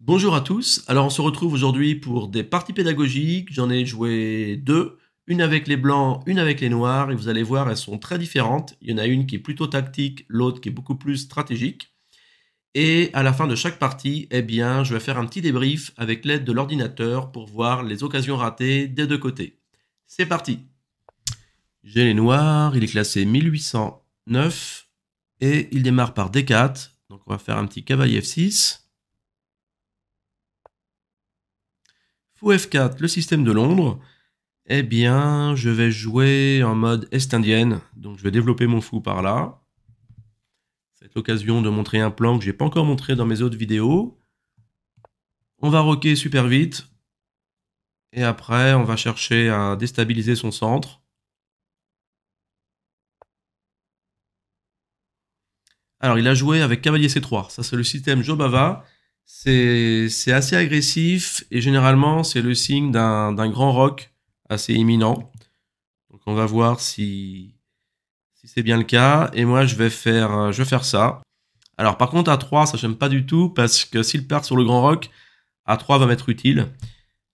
Bonjour à tous, alors on se retrouve aujourd'hui pour des parties pédagogiques, j'en ai joué deux, une avec les blancs, une avec les noirs, et vous allez voir, elles sont très différentes, il y en a une qui est plutôt tactique, l'autre qui est beaucoup plus stratégique, et à la fin de chaque partie, eh bien, je vais faire un petit débrief avec l'aide de l'ordinateur pour voir les occasions ratées des deux côtés. C'est parti J'ai les noirs, il est classé 1809, et il démarre par D4, donc on va faire un petit cavalier F6, Fou F4, le système de Londres. Eh bien, je vais jouer en mode est-indienne. Donc, je vais développer mon fou par là. C'est l'occasion de montrer un plan que je n'ai pas encore montré dans mes autres vidéos. On va roquer super vite. Et après, on va chercher à déstabiliser son centre. Alors, il a joué avec cavalier C3. Ça, c'est le système Jobava c'est assez agressif et généralement, c'est le signe d'un grand rock assez imminent. Donc, on va voir si, c'est bien le cas. Et moi, je vais faire, euh, je faire ça. Alors, par contre, à 3, ça, j'aime pas du tout parce que s'il part sur le grand rock, à 3 va m'être utile.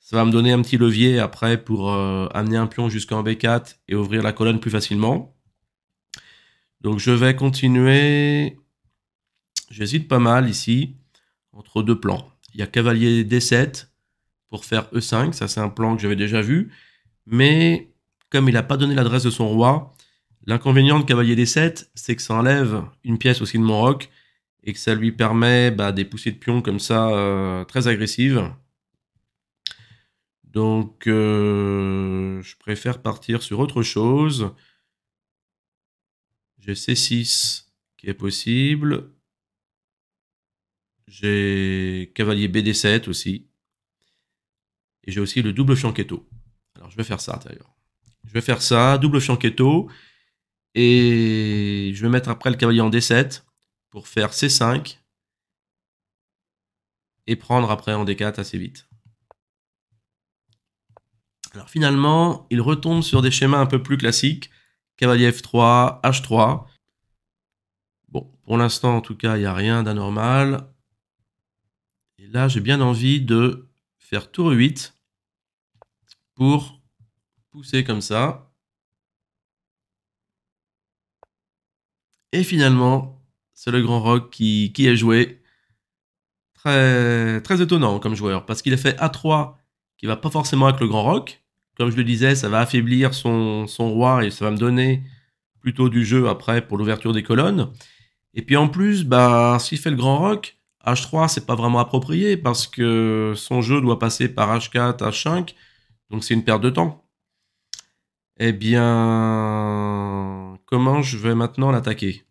Ça va me donner un petit levier après pour euh, amener un pion jusqu'en B4 et ouvrir la colonne plus facilement. Donc je vais continuer. J'hésite pas mal ici entre deux plans. Il y a cavalier D7 pour faire E5, ça c'est un plan que j'avais déjà vu, mais comme il n'a pas donné l'adresse de son roi, l'inconvénient de cavalier D7, c'est que ça enlève une pièce aussi de mon roc, et que ça lui permet bah, des poussées de pions comme ça, euh, très agressives. Donc, euh, je préfère partir sur autre chose. J'ai C6 qui est possible. J'ai cavalier BD7 aussi. Et j'ai aussi le double fianchetto. Alors je vais faire ça d'ailleurs. Je vais faire ça, double fianchetto. Et je vais mettre après le cavalier en D7 pour faire C5. Et prendre après en D4 assez vite. Alors finalement, il retombe sur des schémas un peu plus classiques. Cavalier F3, H3. Bon, pour l'instant en tout cas, il n'y a rien d'anormal. Et là, j'ai bien envie de faire tour 8 pour pousser comme ça. Et finalement, c'est le grand rock qui, qui est joué. Très, très étonnant comme joueur, parce qu'il a fait A3 qui va pas forcément avec le grand rock. Comme je le disais, ça va affaiblir son, son roi et ça va me donner plutôt du jeu après pour l'ouverture des colonnes. Et puis en plus, bah, s'il fait le grand rock, H3, c'est pas vraiment approprié parce que son jeu doit passer par H4, H5, donc c'est une perte de temps. Eh bien, comment je vais maintenant l'attaquer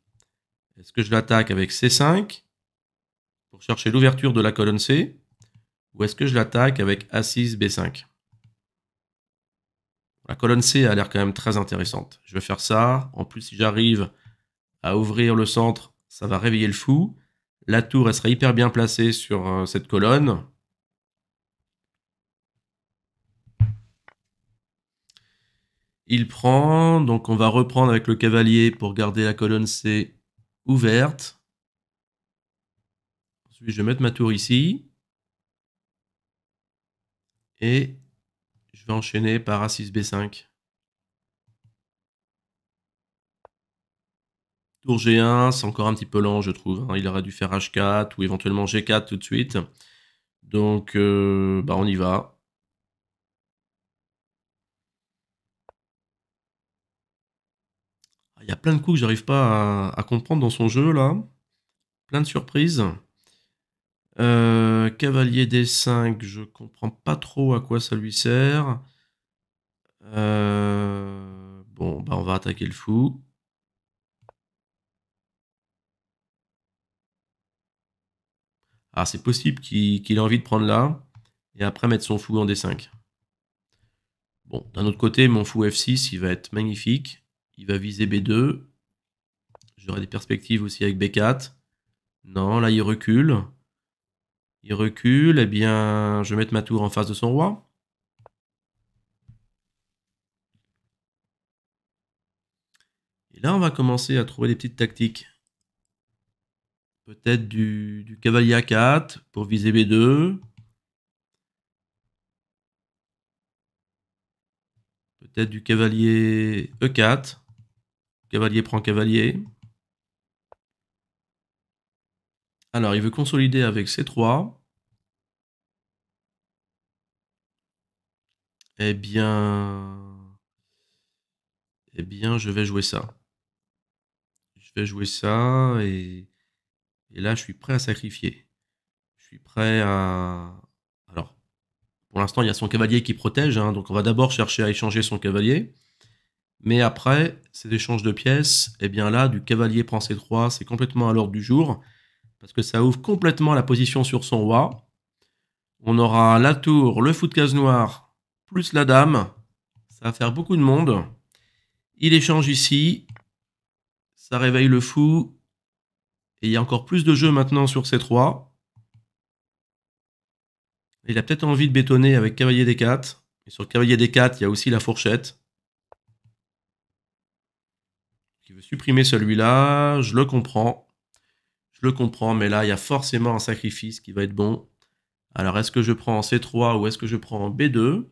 Est-ce que je l'attaque avec C5 pour chercher l'ouverture de la colonne C ou est-ce que je l'attaque avec A6, B5 La colonne C a l'air quand même très intéressante. Je vais faire ça. En plus, si j'arrive à ouvrir le centre, ça va réveiller le fou. La tour, elle serait hyper bien placée sur euh, cette colonne. Il prend, donc on va reprendre avec le cavalier pour garder la colonne C ouverte. Ensuite, je vais mettre ma tour ici. Et je vais enchaîner par A6B5. Tour G1, c'est encore un petit peu lent, je trouve. Hein. Il aurait dû faire H4 ou éventuellement G4 tout de suite. Donc, euh, bah, on y va. Ah, il y a plein de coups que j'arrive pas à, comprendre dans son jeu, là. Plein de surprises. Euh, cavalier D5, je comprends pas trop à quoi ça lui sert. Euh, bon, bah, on va attaquer le fou. Alors ah, c'est possible qu'il ait envie de prendre là et après mettre son fou en D5. Bon, d'un autre côté, mon fou F6, il va être magnifique. Il va viser B2. J'aurai des perspectives aussi avec B4. Non, là il recule. Il recule, eh bien je vais mettre ma tour en face de son roi. Et là on va commencer à trouver des petites tactiques peut-être du, cavalier e a 4 pour viser B2. Peut-être du cavalier E4. Cavalier prend cavalier. Alors, il veut consolider avec C3. Eh bien... Eh bien, je vais jouer ça. Je vais jouer ça et et là, je suis prêt à sacrifier. Je suis prêt à. Alors, pour l'instant, il y a son cavalier qui protège, hein, donc on va d'abord chercher à échanger son cavalier. Mais après, ces échanges de pièces, eh bien là, du cavalier prend ses trois, c'est complètement à l'ordre du jour, parce que ça ouvre complètement la position sur son roi. On aura la tour, le fou de case noire, plus la dame. Ça va faire beaucoup de monde. Il échange ici. Ça réveille le fou. Et il y a encore plus de jeux maintenant sur C3. Il a peut-être envie de bétonner avec cavalier D4. Et sur cavalier D4, il y a aussi la fourchette. Il veut supprimer celui-là, je le comprends. Je le comprends, mais là, il y a forcément un sacrifice qui va être bon. Alors, est-ce que je prends en C3 ou est-ce que je prends en B2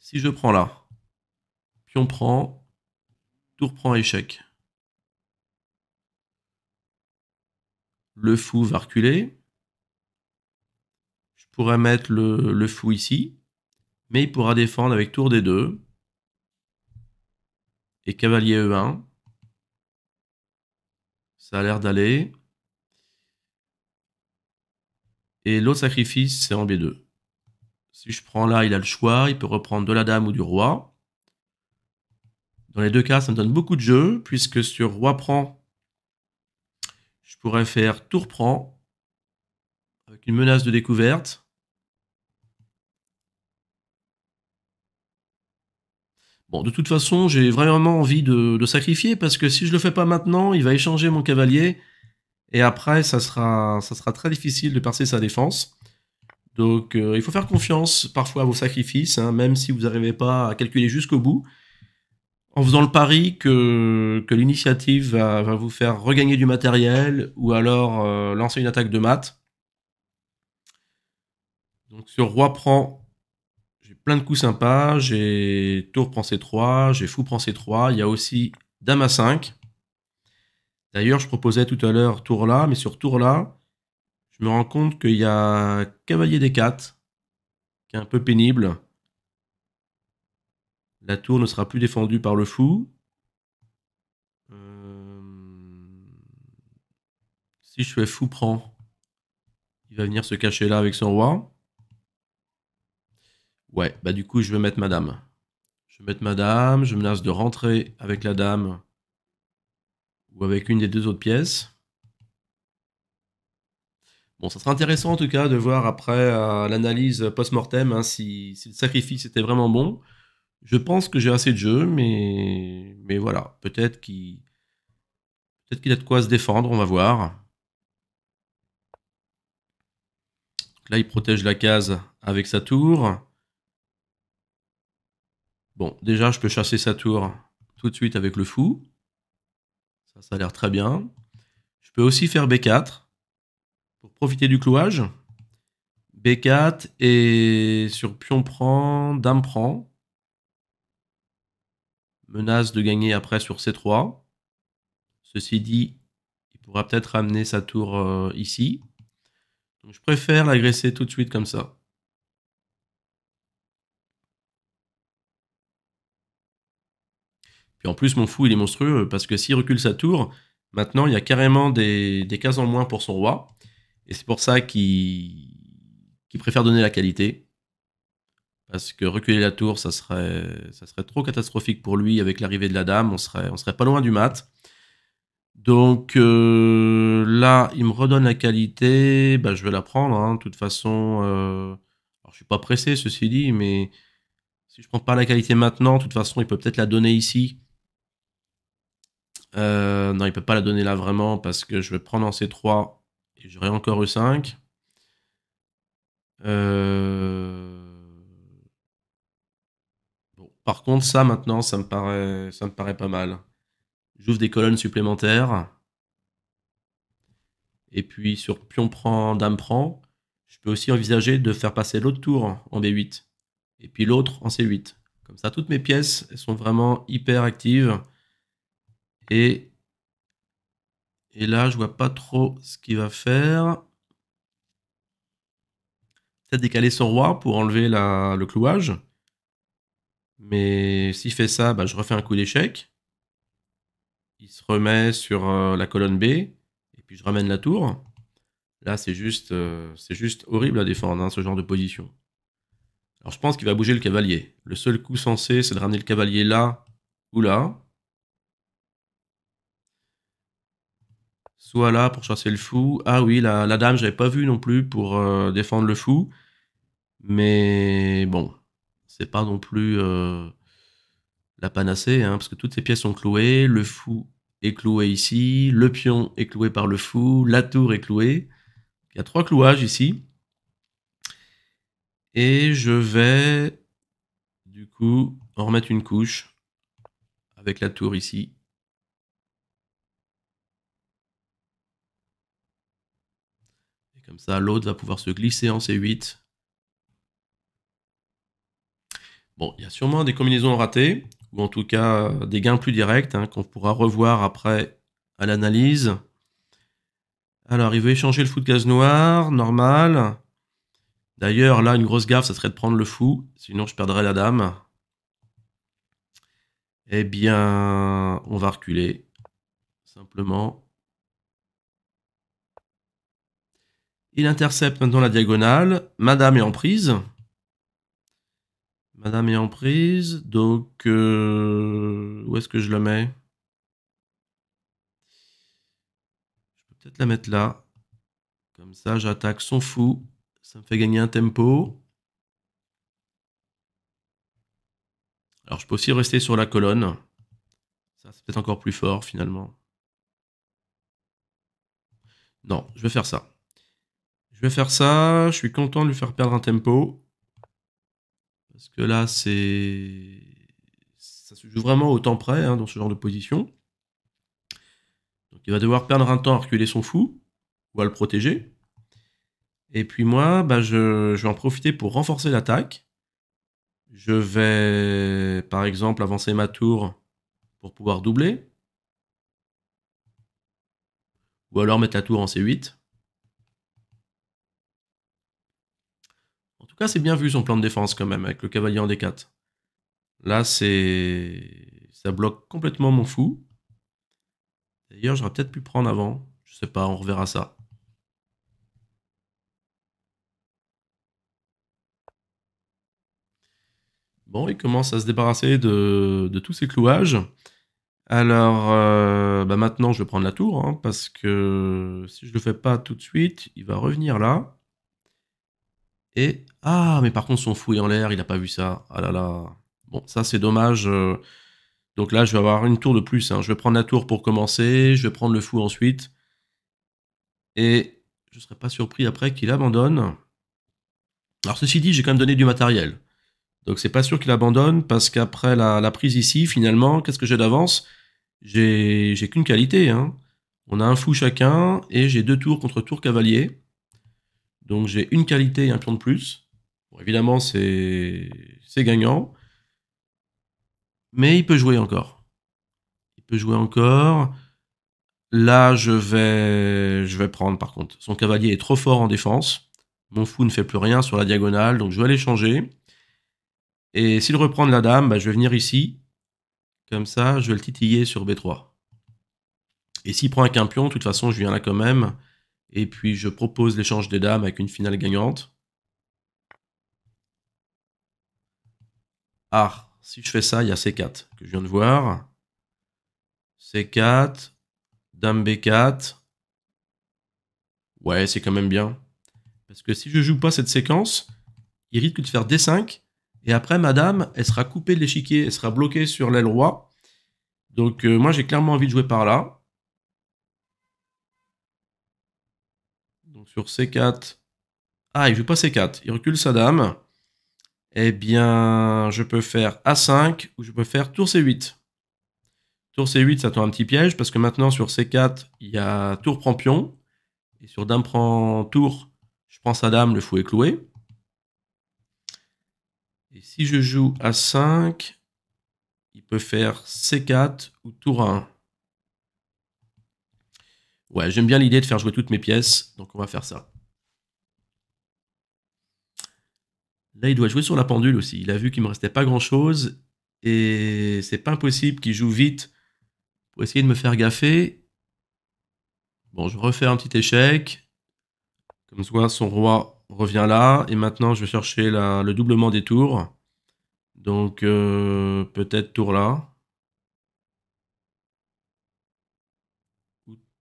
Si je prends là, pion prend, tour prend échec. le fou va reculer. Je pourrais mettre le, fou ici, mais il pourra défendre avec tour D2 et cavalier E1. Ça a l'air d'aller. Et l'autre sacrifice, c'est en B2. Si je prends là, il a le choix. Il peut reprendre de la dame ou du roi. Dans les deux cas, ça me donne beaucoup de jeu, puisque sur roi prend, je pourrais faire tour prend avec une menace de découverte. Bon, de toute façon, j'ai vraiment envie de, sacrifier parce que si je le fais pas maintenant, il va échanger mon cavalier et après, ça sera, ça sera très difficile de percer sa défense. Donc, euh, il faut faire confiance parfois à vos sacrifices, hein, même si vous n'arrivez pas à calculer jusqu'au bout en faisant le pari que, l'initiative va, vous faire regagner du matériel ou alors euh, lancer une attaque de maths. Donc sur roi prend, j'ai plein de coups sympas, j'ai tour prend c3, j'ai fou prend c3, il y a aussi dame à 5. D'ailleurs, je proposais tout à l'heure tour là, mais sur tour là, je me rends compte qu'il y a cavalier d4 qui est un peu pénible. La tour ne sera plus défendue par le fou. Euh, si je fais fou prend, il va venir se cacher là avec son roi. Ouais, bah du coup, je vais mettre madame. Je vais mettre madame, je menace de rentrer avec la dame ou avec une des deux autres pièces. Bon, ça sera intéressant en tout cas de voir après euh, l'analyse post-mortem hein, si, le sacrifice était vraiment bon. Je pense que j'ai assez de jeu, mais, mais voilà, peut-être qu'il peut qu'il a de quoi se défendre, on va voir. Là, il protège la case avec sa tour. Bon, déjà, je peux chasser sa tour tout de suite avec le fou. Ça, ça a l'air très bien. Je peux aussi faire B4 pour profiter du clouage. B4 et sur pion prend, dame prend menace de gagner après sur C3. Ceci dit, il pourra peut-être amener sa tour euh, ici. je préfère l'agresser tout de suite comme ça. Puis en plus, mon fou, il est monstrueux, parce que s'il recule sa tour, maintenant, il y a carrément des, cases en moins pour son roi. Et c'est pour ça qu'il préfère donner la qualité. Parce que reculer la tour, ça serait, ça serait trop catastrophique pour lui. Avec l'arrivée de la dame, on serait, on serait pas loin du mat. Donc euh, là, il me redonne la qualité. Bah, je vais la prendre. Hein. De toute façon, euh, Alors, je suis pas pressé, ceci dit, mais si je prends pas la qualité maintenant, de toute façon, il peut peut-être la donner ici. Euh, non, il peut pas la donner là vraiment parce que je vais prendre en C3 et j'aurai encore E5. Euh... Par contre, ça maintenant, ça me paraît, ça me paraît pas mal. J'ouvre des colonnes supplémentaires. Et puis sur pion prend, dame prend, je peux aussi envisager de faire passer l'autre tour en B8 et puis l'autre en C8. Comme ça, toutes mes pièces sont vraiment hyper actives. Et, et là, je vois pas trop ce qu'il va faire. Peut-être décaler son roi pour enlever le clouage. Mais s'il fait ça, bah, je refais un coup d'échec. Il se remet sur euh, la colonne B. Et puis je ramène la tour. Là, c'est juste, euh, c'est juste horrible à défendre, hein, ce genre de position. Alors je pense qu'il va bouger le cavalier. Le seul coup censé, c'est de ramener le cavalier là ou là. Soit là pour chasser le fou. Ah oui, la, la dame, j'avais pas vu non plus pour euh, défendre le fou. Mais bon, c'est pas non plus euh, la panacée, hein, parce que toutes ces pièces sont clouées, le fou est cloué ici, le pion est cloué par le fou, la tour est clouée. Il y a trois clouages ici. Et je vais, du coup, en remettre une couche avec la tour ici. Et comme ça, l'autre va pouvoir se glisser en C8 Bon, il y a sûrement des combinaisons ratées, ou en tout cas euh, des gains plus directs, hein, qu'on pourra revoir après à l'analyse. Alors, il veut échanger le fou de gaz noir, normal. D'ailleurs, là, une grosse gaffe, ça serait de prendre le fou, sinon je perdrais la dame. Eh bien, on va reculer, simplement. Il intercepte maintenant la diagonale, madame est en prise. Madame est en prise, donc euh, où est-ce que je la mets Je peux peut-être la mettre là. Comme ça, j'attaque son fou. Ça me fait gagner un tempo. Alors je peux aussi rester sur la colonne. Ça, c'est peut-être encore plus fort finalement. Non, je vais faire ça. Je vais faire ça. Je suis content de lui faire perdre un tempo. Parce que là, c'est. Ça se joue vraiment au temps près hein, dans ce genre de position. Donc il va devoir perdre un temps à reculer son fou, ou à le protéger. Et puis moi, bah, je, je vais en profiter pour renforcer l'attaque. Je vais, par exemple, avancer ma tour pour pouvoir doubler. Ou alors mettre la tour en C8. c'est bien vu son plan de défense quand même, avec le cavalier en D4. Là, c'est. Ça bloque complètement mon fou. D'ailleurs, j'aurais peut-être pu prendre avant. Je sais pas, on reverra ça. Bon, il commence à se débarrasser de, de tous ses clouages. Alors, euh, bah, maintenant, je vais prendre la tour, hein, parce que si je le fais pas tout de suite, il va revenir là. Et ah, mais par contre, son fou est en l'air, il n'a pas vu ça. Ah là là. Bon, ça c'est dommage. Euh. Donc là, je vais avoir une tour de plus. Hein. Je vais prendre la tour pour commencer, je vais prendre le fou ensuite. Et je ne serais pas surpris après qu'il abandonne. Alors ceci dit, j'ai quand même donné du matériel. Donc c'est pas sûr qu'il abandonne, parce qu'après la, prise ici, finalement, qu'est-ce que j'ai d'avance J'ai qu'une qualité. Hein. On a un fou chacun, et j'ai deux tours contre tour cavalier. Donc j'ai une qualité et un pion de plus. évidemment, c'est gagnant. Mais il peut jouer encore. Il peut jouer encore. Là, je vais, je vais prendre par contre. Son cavalier est trop fort en défense. Mon fou ne fait plus rien sur la diagonale, donc je vais aller changer. Et s'il reprend la dame, bah, je vais venir ici. Comme ça, je vais le titiller sur B3. Et s'il prend un pion, de toute façon, je viens là quand même. Et puis je propose l'échange des dames avec une finale gagnante. Ah, si je fais ça, il y a C4 que je viens de voir. C4, Dame B4. Ouais, c'est quand même bien. Parce que si je joue pas cette séquence, il risque de faire D5. Et après, madame, elle sera coupée de l'échiquier, elle sera bloquée sur l'aile roi. Donc euh, moi, j'ai clairement envie de jouer par là. sur C4. Ah, il joue pas C4. Il recule sa dame. Eh bien, je peux faire A5 ou je peux faire tour C8. Tour C8, ça tombe un petit piège parce que maintenant sur C4, il y a tour prend pion. Et sur dame prend tour, je prends sa dame, le fou est cloué. Et si je joue A5, il peut faire C4 ou tour 1 Ouais, j'aime bien l'idée de faire jouer toutes mes pièces, donc on va faire ça. Là, il doit jouer sur la pendule aussi. Il a vu qu'il me restait pas grand-chose, et c'est pas impossible qu'il joue vite pour essayer de me faire gaffer. Bon, je refais un petit échec. Comme soit son roi revient là, et maintenant je vais chercher le doublement des tours. Donc, euh, peut-être tour là.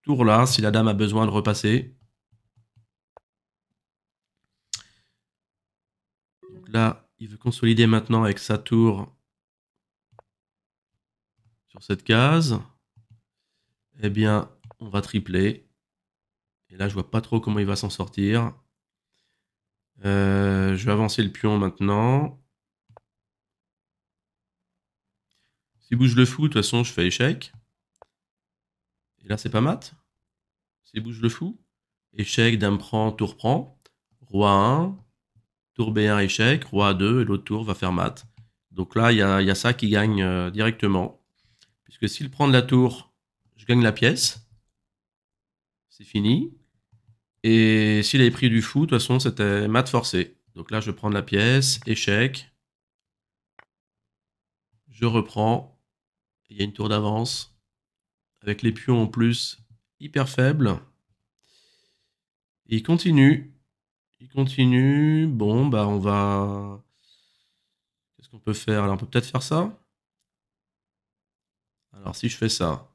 tour là, si la dame a besoin de repasser. là, il veut consolider maintenant avec sa tour sur cette case. Eh bien, on va tripler. Et là, je vois pas trop comment il va s'en sortir. Euh, je vais avancer le pion maintenant. S'il bouge le fou, de toute façon, je fais échec. Et là, c'est pas mat. C'est bouge le fou. Échec, dame prend, tour prend. Roi 1, tour B1, échec, roi 2, et l'autre tour va faire mat. Donc là, il y, a, ça qui gagne euh, directement. Puisque s'il prend de la tour, je gagne la pièce. C'est fini. Et s'il avait pris du fou, de toute façon, c'était mat forcé. Donc là, je prends la pièce, échec. Je reprends. Il y a une tour d'avance avec les pions en plus hyper faible. il continue. Il continue. Bon, bah on va... Qu'est-ce qu'on peut faire Alors on peut peut-être faire ça. Alors si je fais ça.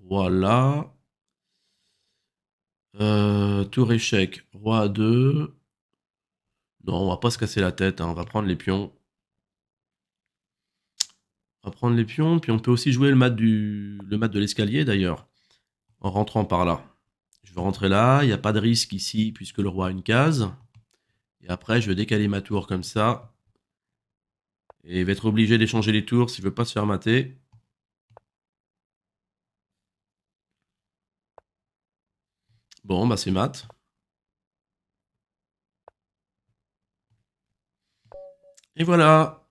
Voilà. Euh, tour échec. Roi à 2. Non, on va pas se casser la tête. Hein. On va prendre les pions prendre les pions, puis on peut aussi jouer le mat, du, le mat de l'escalier d'ailleurs, en rentrant par là. Je vais rentrer là, il n'y a pas de risque ici puisque le roi a une case. Et après, je vais décaler ma tour comme ça. Et il va être obligé d'échanger les tours s'il veut pas se faire mater. Bon, bah c'est mat. Et voilà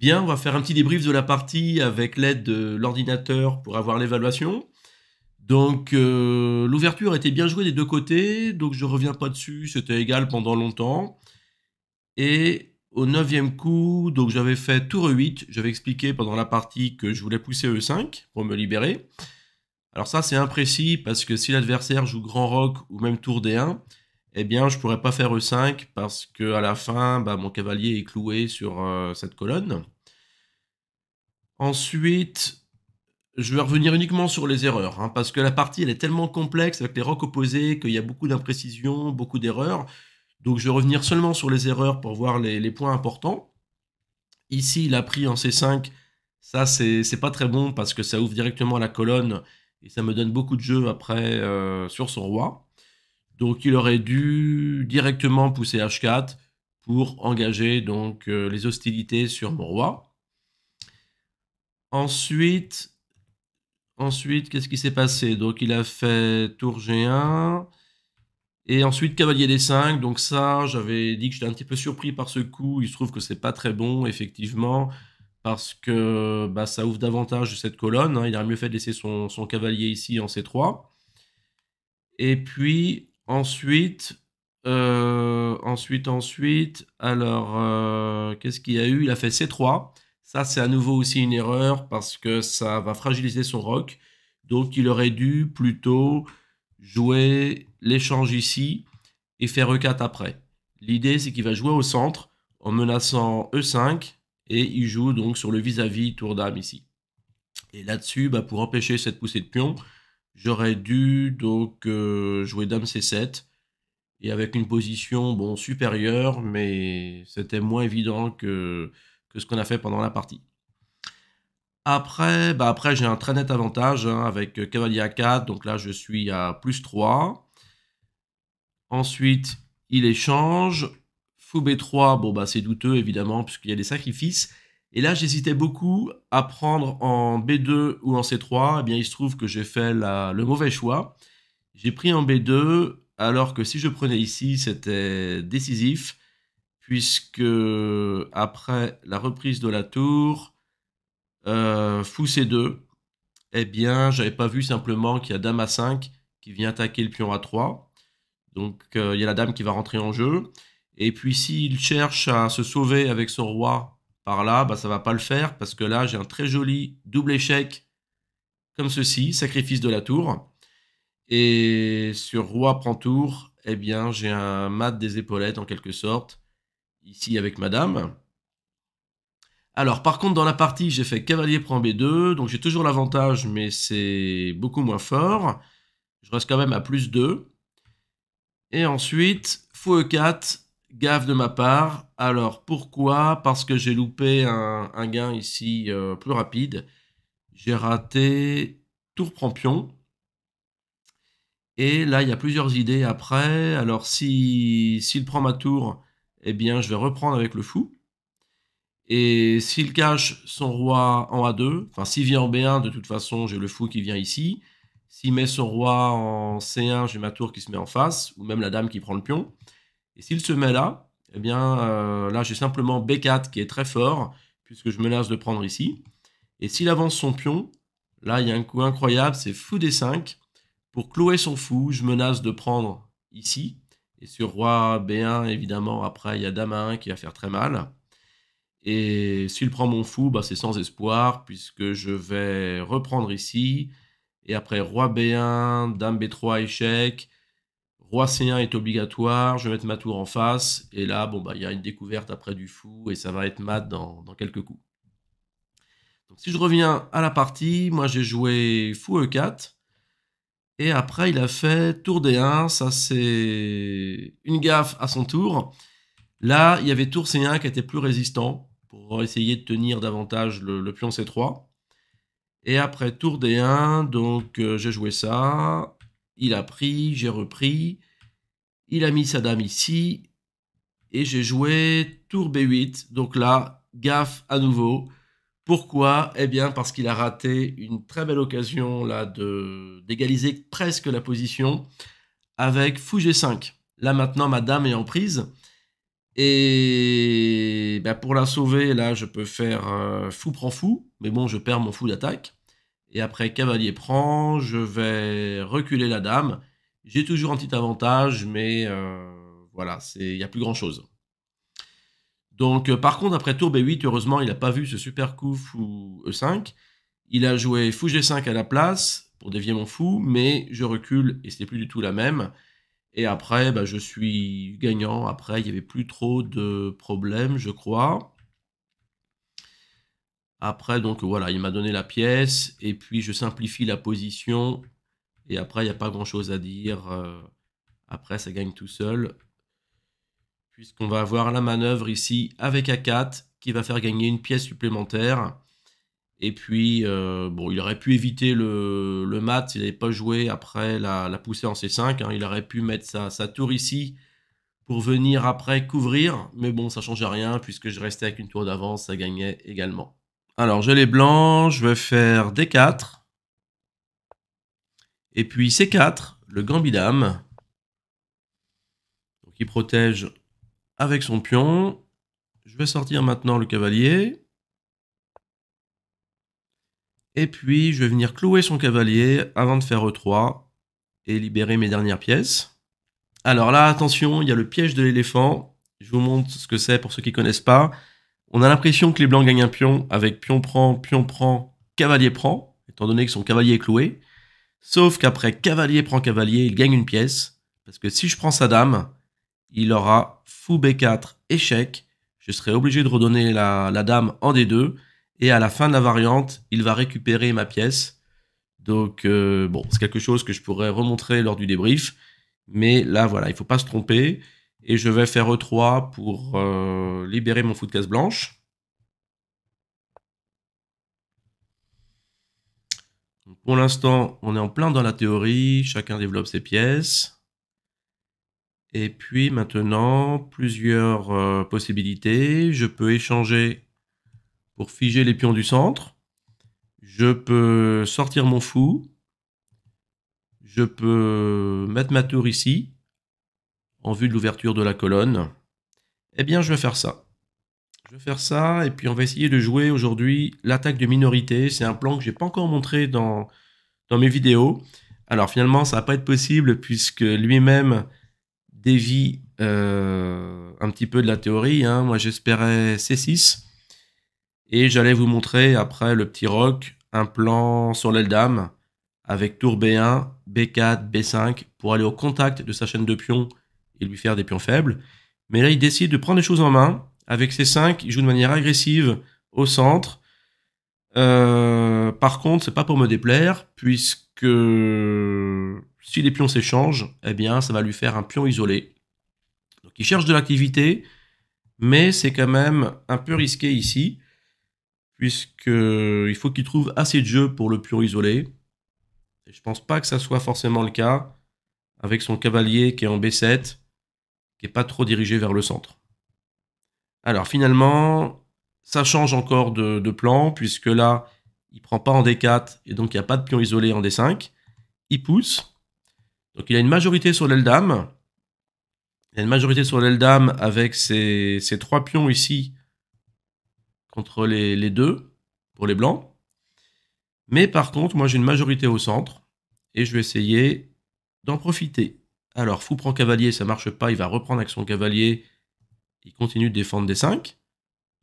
Bien, on va faire un petit débrief de la partie avec l'aide de l'ordinateur pour avoir l'évaluation. Donc euh, l'ouverture était bien jouée des deux côtés, donc je ne reviens pas dessus, c'était égal pendant longtemps. Et au neuvième coup, donc j'avais fait tour E8, j'avais expliqué pendant la partie que je voulais pousser E5 pour me libérer. Alors ça c'est imprécis parce que si l'adversaire joue grand roc ou même tour D1, eh bien, je pourrais pas faire E5 parce que à la fin, bah, mon cavalier est cloué sur euh, cette colonne. Ensuite, je vais revenir uniquement sur les erreurs, hein, parce que la partie elle est tellement complexe avec les rocs opposés qu'il y a beaucoup d'imprécisions, beaucoup d'erreurs. Donc je vais revenir seulement sur les erreurs pour voir les, points importants. Ici, il a pris en C5. Ça, c'est pas très bon parce que ça ouvre directement la colonne et ça me donne beaucoup de jeu après euh, sur son roi. Donc il aurait dû directement pousser H4 pour engager donc euh, les hostilités sur mon roi. Ensuite, ensuite qu'est-ce qui s'est passé Donc il a fait tour G1 et ensuite cavalier D5. Donc ça, j'avais dit que j'étais un petit peu surpris par ce coup. Il se trouve que c'est pas très bon effectivement parce que bah, ça ouvre davantage cette colonne. Hein. Il aurait mieux fait de laisser son, son cavalier ici en C3. Et puis Ensuite, euh, ensuite, ensuite, alors, euh, qu'est-ce qu'il y a eu Il a fait C3. Ça, c'est à nouveau aussi une erreur parce que ça va fragiliser son rock. Donc, il aurait dû plutôt jouer l'échange ici et faire E4 après. L'idée, c'est qu'il va jouer au centre en menaçant E5 et il joue donc sur le vis-à-vis tour d'âme ici. Et là-dessus, bah, pour empêcher cette poussée de pion, J'aurais dû donc euh, jouer Dame C7 et avec une position bon supérieure, mais c'était moins évident que, ce qu'on a fait pendant la partie. Après, bah, après j'ai un très net avantage hein, avec euh, cavalier a 4, donc là je suis à plus 3. Ensuite, il échange. Fou B3, bon bah c'est douteux évidemment, puisqu'il y a des sacrifices. Et là, j'hésitais beaucoup à prendre en B2 ou en C3. Eh bien, il se trouve que j'ai fait le mauvais choix. J'ai pris en B2, alors que si je prenais ici, c'était décisif, puisque après la reprise de la tour, euh, fou C2, eh bien, j'avais pas vu simplement qu'il y a dame A5 qui vient attaquer le pion A3. Donc, euh, il y a la dame qui va rentrer en jeu. Et puis, s'il cherche à se sauver avec son roi par là, bah, ça va pas le faire parce que là, j'ai un très joli double échec comme ceci, sacrifice de la tour. Et sur roi prend tour, et eh bien, j'ai un mat des épaulettes en quelque sorte, ici avec madame. Alors, par contre, dans la partie, j'ai fait cavalier prend B2, donc j'ai toujours l'avantage, mais c'est beaucoup moins fort. Je reste quand même à plus 2. Et ensuite, fou E4, Gaffe de ma part. Alors pourquoi Parce que j'ai loupé un, gain ici euh, plus rapide. J'ai raté tour prend pion. Et là, il y a plusieurs idées après. Alors si s'il prend ma tour, eh bien je vais reprendre avec le fou. Et s'il cache son roi en A2, enfin s'il vient en B1, de toute façon j'ai le fou qui vient ici. S'il met son roi en C1, j'ai ma tour qui se met en face, ou même la dame qui prend le pion. Et s'il se met là, eh bien euh, là j'ai simplement B4 qui est très fort, puisque je menace de prendre ici. Et s'il avance son pion, là il y a un coup incroyable, c'est fou D5. Pour clouer son fou, je menace de prendre ici. Et sur roi B1, évidemment, après il y a dame 1 qui va faire très mal. Et s'il prend mon fou, bah, c'est sans espoir, puisque je vais reprendre ici. Et après, roi B1, dame B3, échec. Roi C1 est obligatoire, je vais mettre ma tour en face, et là, bon, bah, il y a une découverte après du fou, et ça va être mat dans, quelques coups. Donc, si je reviens à la partie, moi j'ai joué fou E4, et après il a fait tour D1, ça c'est une gaffe à son tour. Là, il y avait tour C1 qui était plus résistant, pour essayer de tenir davantage le, pion C3. Et après tour D1, donc euh, j'ai joué ça, il a pris, j'ai repris. Il a mis sa dame ici. Et j'ai joué tour B8. Donc là, gaffe à nouveau. Pourquoi Eh bien parce qu'il a raté une très belle occasion là de d'égaliser presque la position avec fou G5. Là maintenant, ma dame est en prise. Et bah, pour la sauver, là, je peux faire euh, fou prend fou. Mais bon, je perds mon fou d'attaque. Et après cavalier prend, je vais reculer la dame. J'ai toujours un petit avantage, mais euh, voilà, il n'y a plus grand chose. Donc euh, par contre, après tour B8, heureusement, il n'a pas vu ce super coup fou E5. Euh, il a joué fou G5 à la place pour dévier mon fou, mais je recule et c'était plus du tout la même. Et après, bah, je suis gagnant. Après, il n'y avait plus trop de problèmes, je crois. Après, donc voilà, il m'a donné la pièce, et puis je simplifie la position, et après, il n'y a pas grand-chose à dire. Euh, après, ça gagne tout seul, puisqu'on va avoir la manœuvre ici avec A4, qui va faire gagner une pièce supplémentaire. Et puis, euh, bon, il aurait pu éviter le, mat s'il n'avait pas joué après la, poussée en C5. Hein. Il aurait pu mettre sa, tour ici pour venir après couvrir. Mais bon, ça ne changeait rien puisque je restais avec une tour d'avance, ça gagnait également. Alors, je les blancs, je vais faire D4. Et puis C4, le Gambidam. Donc il protège avec son pion. Je vais sortir maintenant le cavalier. Et puis je vais venir clouer son cavalier avant de faire E3 et libérer mes dernières pièces. Alors là, attention, il y a le piège de l'éléphant. Je vous montre ce que c'est pour ceux qui ne connaissent pas. On a l'impression que les blancs gagnent un pion avec pion prend, pion prend, cavalier prend, étant donné que son cavalier est cloué. Sauf qu'après cavalier prend cavalier, il gagne une pièce. Parce que si je prends sa dame, il aura fou b4 échec. Je serai obligé de redonner la, dame en d2. Et à la fin de la variante, il va récupérer ma pièce. Donc, euh, bon, c'est quelque chose que je pourrais remontrer lors du débrief. Mais là, voilà, il ne faut pas se tromper. Et je vais faire E3 pour euh, libérer mon fou de case blanche. pour l'instant, on est en plein dans la théorie, chacun développe ses pièces. Et puis maintenant, plusieurs euh, possibilités. Je peux échanger pour figer les pions du centre. Je peux sortir mon fou. Je peux mettre ma tour ici en vue de l'ouverture de la colonne. Eh bien, je vais faire ça. Je vais faire ça, et puis on va essayer de jouer aujourd'hui l'attaque de minorité. C'est un plan que je n'ai pas encore montré dans, dans mes vidéos. Alors finalement, ça va pas être possible, puisque lui-même dévie euh, un petit peu de la théorie. Hein. Moi, j'espérais C6. Et j'allais vous montrer, après le petit rock un plan sur l'aile dame, avec tour B1, B4, B5, pour aller au contact de sa chaîne de pions et lui faire des pions faibles. Mais là, il décide de prendre les choses en main. Avec ses 5, il joue de manière agressive au centre. Euh, par contre, c'est pas pour me déplaire, puisque si les pions s'échangent, eh bien, ça va lui faire un pion isolé. Donc, il cherche de l'activité, mais c'est quand même un peu risqué ici, puisqu'il faut qu'il trouve assez de jeu pour le pion isolé. Et je pense pas que ça soit forcément le cas avec son cavalier qui est en B7 pas trop dirigé vers le centre. Alors finalement, ça change encore de, plan, puisque là, il prend pas en D4, et donc il n'y a pas de pion isolé en D5. Il pousse. Donc il a une majorité sur l'aile dame. Il a une majorité sur l'aile dame avec ses, trois pions ici contre les, les deux pour les blancs. Mais par contre, moi j'ai une majorité au centre, et je vais essayer d'en profiter. Alors, fou prend cavalier, ça marche pas, il va reprendre avec son cavalier. Il continue de défendre des 5.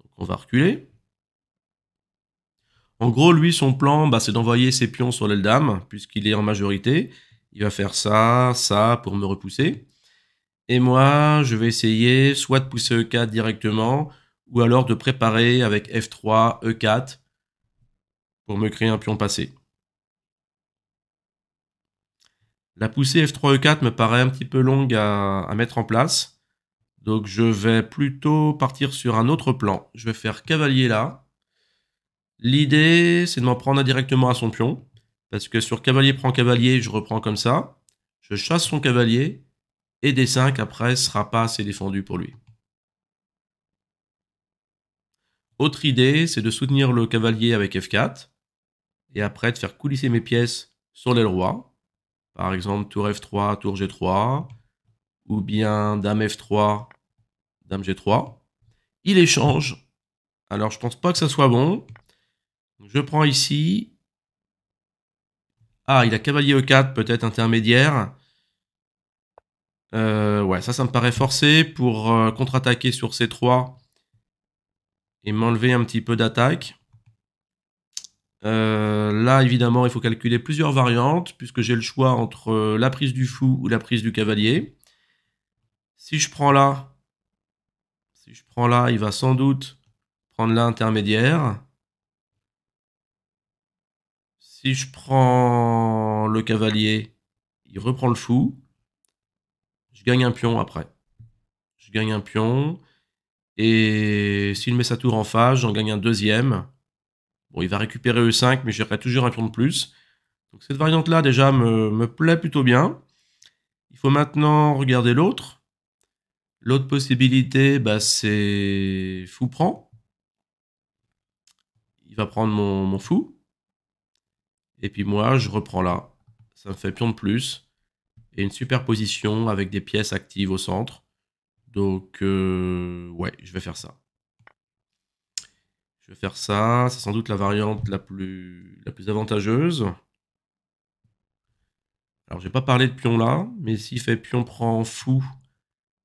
Donc on va reculer. En gros, lui, son plan, bah, c'est d'envoyer ses pions sur l'aile dame, puisqu'il est en majorité. Il va faire ça, ça, pour me repousser. Et moi, je vais essayer soit de pousser E4 directement, ou alors de préparer avec F3, E4, pour me créer un pion passé. La poussée F3 E4 me paraît un petit peu longue à, mettre en place. Donc je vais plutôt partir sur un autre plan. Je vais faire cavalier là. L'idée, c'est de m'en prendre directement à son pion. Parce que sur cavalier prend cavalier, je reprends comme ça. Je chasse son cavalier. Et D5, après, sera pas assez défendu pour lui. Autre idée, c'est de soutenir le cavalier avec F4. Et après, de faire coulisser mes pièces sur l'aile roi. Par exemple, tour F3, tour G3, ou bien dame F3, dame G3. Il échange. Alors, je pense pas que ça soit bon. Je prends ici. Ah, il a cavalier E4, peut-être intermédiaire. Euh, ouais, ça, ça me paraît forcé pour euh, contre-attaquer sur C3 et m'enlever un petit peu d'attaque. Euh, là, évidemment, il faut calculer plusieurs variantes, puisque j'ai le choix entre euh, la prise du fou ou la prise du cavalier. Si je prends là, si je prends là, il va sans doute prendre l'intermédiaire. Si je prends le cavalier, il reprend le fou. Je gagne un pion après. Je gagne un pion. Et s'il met sa tour en face, j'en gagne un deuxième. Bon, il va récupérer E5, mais j'aurai toujours un pion de plus. Donc cette variante-là, déjà, me, plaît plutôt bien. Il faut maintenant regarder l'autre. L'autre possibilité, bah, c'est fou prend. Il va prendre mon, fou. Et puis moi, je reprends là. Ça me fait pion de plus. Et une superposition avec des pièces actives au centre. Donc, euh, ouais, je vais faire ça. Je vais faire ça. C'est sans doute la variante la plus, la plus avantageuse. Alors, n'ai pas parlé de pion là, mais s'il fait pion prend fou,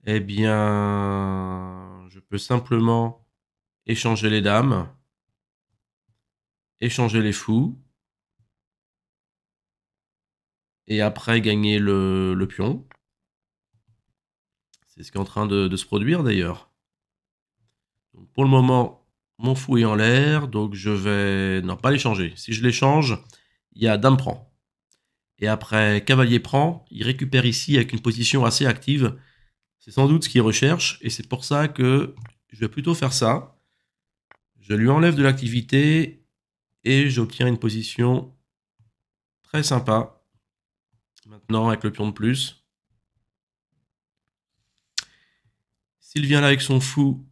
eh bien, je peux simplement échanger les dames, échanger les fous, et après gagner le, pion. C'est ce qui est en train de se produire d'ailleurs. Pour le moment, mon fou est en l'air, donc je vais... Non, pas l'échanger. Si je l'échange, il y a Dame prend. Et après Cavalier prend, il récupère ici avec une position assez active. C'est sans doute ce qu'il recherche, et c'est pour ça que je vais plutôt faire ça. Je lui enlève de l'activité, et j'obtiens une position très sympa. Maintenant, avec le pion de plus. S'il vient là avec son fou,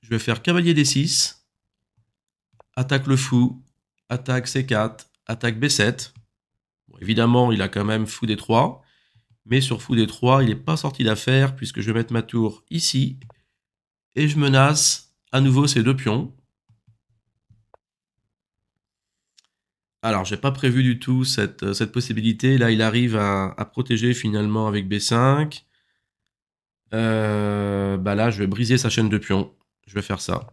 je vais faire cavalier des 6 attaque le fou, attaque C4, attaque B7. évidemment, il a quand même fou D3, mais sur fou D3, il n'est pas sorti d'affaire puisque je vais mettre ma tour ici et je menace à nouveau ces deux pions. Alors, j'ai pas prévu du tout cette, euh, possibilité. Là, il arrive à, protéger finalement avec B5. Euh, bah là, je vais briser sa chaîne de pions. Je vais faire ça.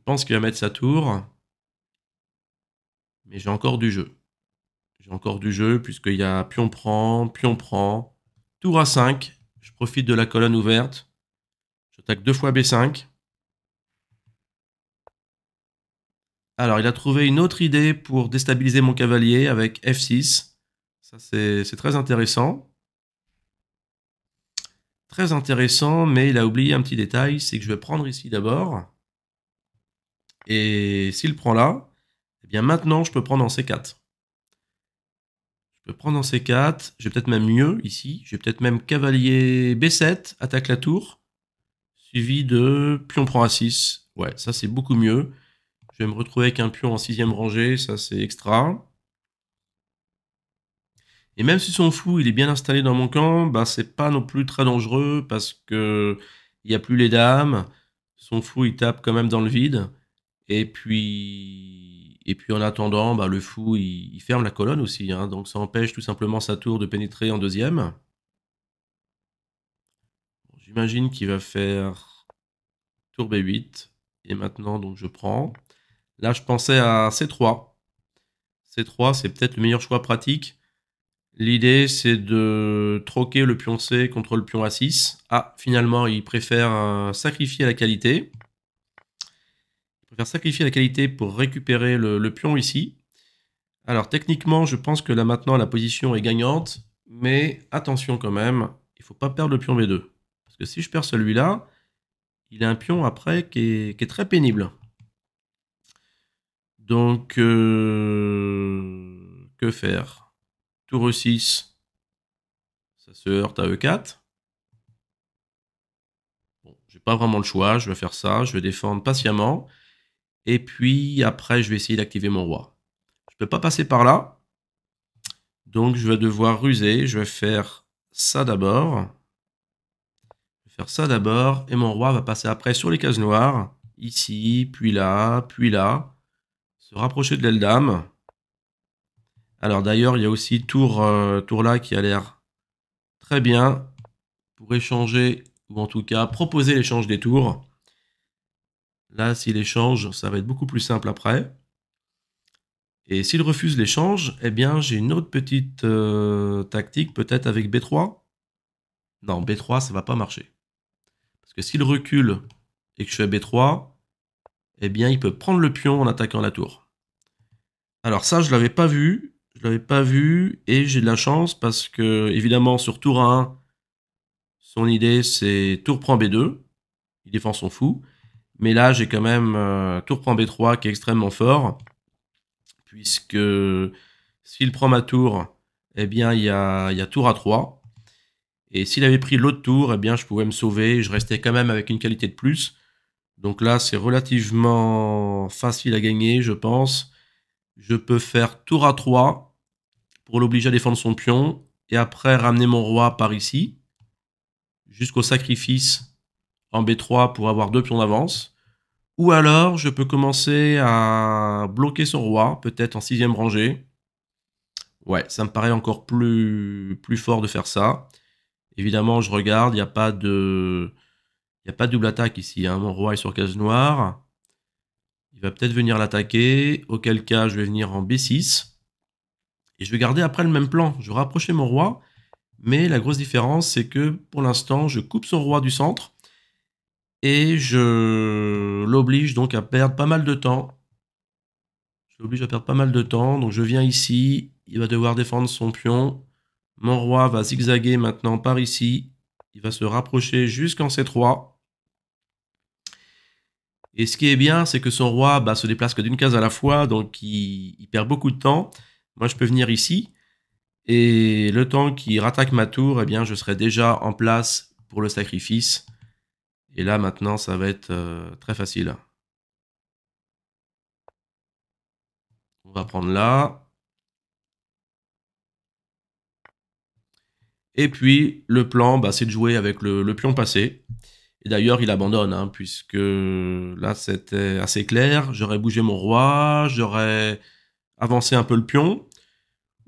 Je pense qu'il va mettre sa tour. Mais j'ai encore du jeu. J'ai encore du jeu, puisqu'il y a pion prend, pion prend. Tour à 5. Je profite de la colonne ouverte. J'attaque deux fois B5. Alors, il a trouvé une autre idée pour déstabiliser mon cavalier avec F6. Ça, c'est très intéressant. Très intéressant, mais il a oublié un petit détail, c'est que je vais prendre ici d'abord. Et s'il prend là, eh bien maintenant, je peux prendre en C4. Je peux prendre en C4. J'ai peut-être même mieux ici. J'ai peut-être même cavalier B7, attaque la tour, suivi de pion prend A6. Ouais, ça c'est beaucoup mieux. Je vais me retrouver avec un pion en sixième rangée, ça c'est extra. Et même si son fou il est bien installé dans mon camp, bah c'est pas non plus très dangereux parce que il n'y a plus les dames. Son fou il tape quand même dans le vide. Et puis, puis en attendant, bah, le fou, il, ferme la colonne aussi. Hein. donc ça empêche tout simplement sa tour de pénétrer en deuxième. J'imagine qu'il va faire tour B8. Et maintenant, donc je prends. Là, je pensais à C3. C3, c'est peut-être le meilleur choix pratique. L'idée, c'est de troquer le pion C contre le pion A6. Ah, finalement, il préfère euh, sacrifier la qualité sacrifier la qualité pour récupérer le, pion ici. Alors techniquement, je pense que là maintenant la position est gagnante, mais attention quand même, il faut pas perdre le pion B2. Parce que si je perds celui-là, il a un pion après qui est, très pénible. Donc, euh, que faire Tour E6, ça se heurte à E4. Bon, j'ai pas vraiment le choix, je vais faire ça, je vais défendre patiemment. Et puis après, je vais essayer d'activer mon roi. Je ne peux pas passer par là. Donc je vais devoir ruser. Je vais faire ça d'abord. Je vais faire ça d'abord. Et mon roi va passer après sur les cases noires. Ici, puis là, puis là. Se rapprocher de l'aile Alors d'ailleurs, il y a aussi tour, euh, tour là qui a l'air très bien pour échanger ou en tout cas proposer l'échange des tours. Là, s'il échange, ça va être beaucoup plus simple après. Et s'il refuse l'échange, eh bien, j'ai une autre petite euh, tactique, peut-être avec B3. Non, B3, ça va pas marcher. Parce que s'il recule et que je fais B3, eh bien, il peut prendre le pion en attaquant la tour. Alors ça, je l'avais pas vu. Je l'avais pas vu et j'ai de la chance parce que, évidemment, sur tour 1, son idée, c'est tour prend B2. Il défend son fou. Mais là, j'ai quand même euh, tour prend B3 qui est extrêmement fort, puisque s'il prend ma tour, eh bien, il y a, tour à 3 Et s'il avait pris l'autre tour, eh bien, je pouvais me sauver. Je restais quand même avec une qualité de plus. Donc là, c'est relativement facile à gagner, je pense. Je peux faire tour à 3 pour l'obliger à défendre son pion. Et après, ramener mon roi par ici. Jusqu'au sacrifice en B3 pour avoir deux pions d'avance. Ou alors, je peux commencer à bloquer son roi, peut-être en sixième rangée. Ouais, ça me paraît encore plus, plus fort de faire ça. Évidemment, je regarde, il n'y a pas de... Il n'y a pas de double attaque ici. Hein. Mon roi est sur case noire. Il va peut-être venir l'attaquer, auquel cas je vais venir en B6. Et je vais garder après le même plan. Je vais rapprocher mon roi, mais la grosse différence, c'est que pour l'instant, je coupe son roi du centre et je l'oblige donc à perdre pas mal de temps. Je l'oblige à perdre pas mal de temps. Donc je viens ici, il va devoir défendre son pion. Mon roi va zigzaguer maintenant par ici. Il va se rapprocher jusqu'en C3. Et ce qui est bien, c'est que son roi bah, se déplace que d'une case à la fois, donc il, perd beaucoup de temps. Moi, je peux venir ici. Et le temps qu'il rattaque ma tour, eh bien, je serai déjà en place pour le sacrifice. Et là, maintenant, ça va être euh, très facile. On va prendre là. Et puis, le plan, bah, c'est de jouer avec le, pion passé. Et d'ailleurs, il abandonne, hein, puisque là, c'était assez clair. J'aurais bougé mon roi, j'aurais avancé un peu le pion.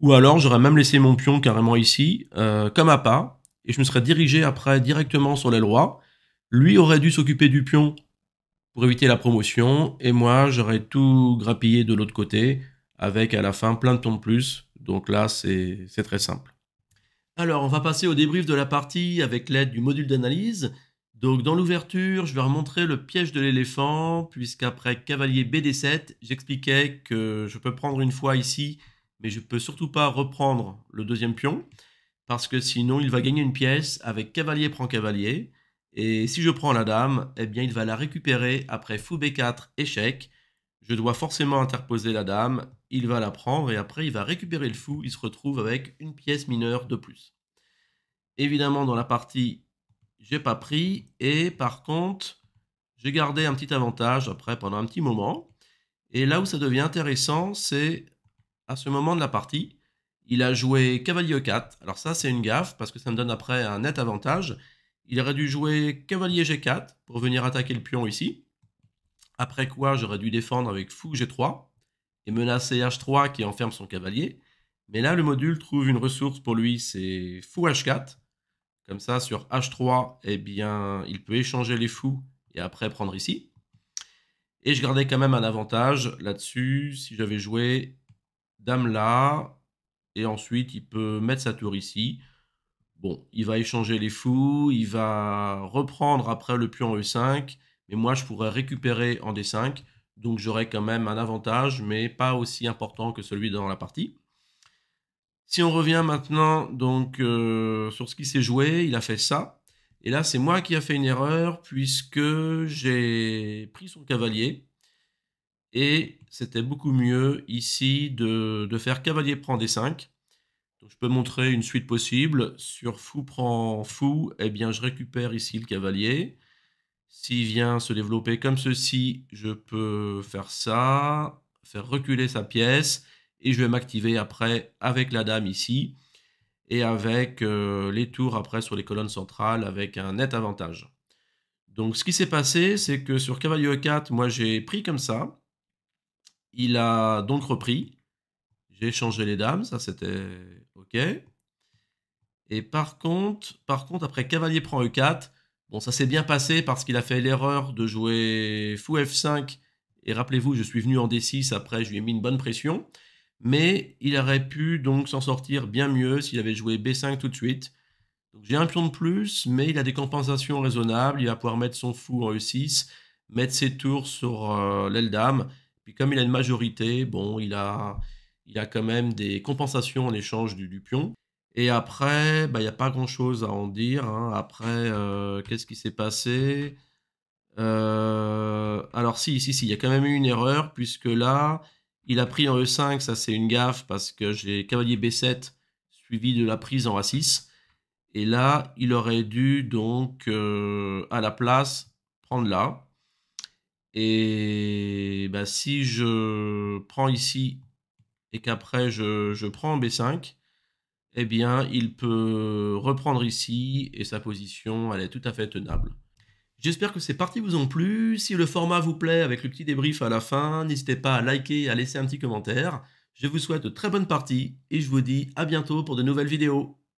Ou alors, j'aurais même laissé mon pion carrément ici, euh, comme à pas. Et je me serais dirigé après directement sur les rois. Lui aurait dû s'occuper du pion pour éviter la promotion, et moi j'aurais tout grappillé de l'autre côté, avec à la fin plein de tons de plus. Donc là, c'est très simple. Alors, on va passer au débrief de la partie avec l'aide du module d'analyse. Donc dans l'ouverture, je vais remontrer le piège de l'éléphant, puisqu'après cavalier BD7, j'expliquais que je peux prendre une fois ici, mais je ne peux surtout pas reprendre le deuxième pion, parce que sinon il va gagner une pièce avec cavalier prend cavalier. Et si je prends la dame, eh bien il va la récupérer après fou b4, échec. Je dois forcément interposer la dame, il va la prendre et après il va récupérer le fou, il se retrouve avec une pièce mineure de plus. Évidemment dans la partie, j'ai pas pris et par contre, j'ai gardé un petit avantage après pendant un petit moment. Et là où ça devient intéressant, c'est à ce moment de la partie, il a joué cavalier 4. Alors ça c'est une gaffe parce que ça me donne après un net avantage il aurait dû jouer cavalier g4 pour venir attaquer le pion ici. Après quoi, j'aurais dû défendre avec fou g3 et menacer h3 qui enferme son cavalier. Mais là, le module trouve une ressource pour lui, c'est fou h4. Comme ça, sur h3, eh bien, il peut échanger les fous et après prendre ici. Et je gardais quand même un avantage là-dessus si j'avais joué dame là. Et ensuite, il peut mettre sa tour ici. Bon, il va échanger les fous, il va reprendre après le pion E5, mais moi je pourrais récupérer en D5, donc j'aurais quand même un avantage, mais pas aussi important que celui dans la partie. Si on revient maintenant donc euh, sur ce qui s'est joué, il a fait ça. Et là, c'est moi qui ai fait une erreur puisque j'ai pris son cavalier. Et c'était beaucoup mieux ici de, de faire cavalier prend D5 je peux montrer une suite possible. Sur fou prend fou, eh bien je récupère ici le cavalier. S'il vient se développer comme ceci, je peux faire ça, faire reculer sa pièce, et je vais m'activer après avec la dame ici, et avec euh, les tours après sur les colonnes centrales, avec un net avantage. Donc ce qui s'est passé, c'est que sur cavalier E4, moi j'ai pris comme ça, il a donc repris, j'ai changé les dames, ça c'était OK. Et par contre, par contre, après cavalier prend E4, bon, ça s'est bien passé parce qu'il a fait l'erreur de jouer fou F5. Et rappelez-vous, je suis venu en D6 après, je lui ai mis une bonne pression. Mais il aurait pu donc s'en sortir bien mieux s'il avait joué B5 tout de suite. Donc j'ai un pion de plus, mais il a des compensations raisonnables. Il va pouvoir mettre son fou en E6, mettre ses tours sur euh, l'aile dame. Puis comme il a une majorité, bon, il a, il y a quand même des compensations en échange du, pion. Et après, bah, il n'y a pas grand-chose à en dire. Hein. Après, euh, qu'est-ce qui s'est passé euh, Alors si, si, il y a quand même eu une erreur, puisque là, il a pris en E5, ça c'est une gaffe, parce que j'ai cavalier B7 suivi de la prise en A6. Et là, il aurait dû donc, euh, à la place, prendre là. Et bah, si je prends ici et qu'après je, prends en B5, eh bien il peut reprendre ici et sa position elle est tout à fait tenable. J'espère que ces parties vous ont plu. Si le format vous plaît avec le petit débrief à la fin, n'hésitez pas à liker et à laisser un petit commentaire. Je vous souhaite de très bonnes parties et je vous dis à bientôt pour de nouvelles vidéos.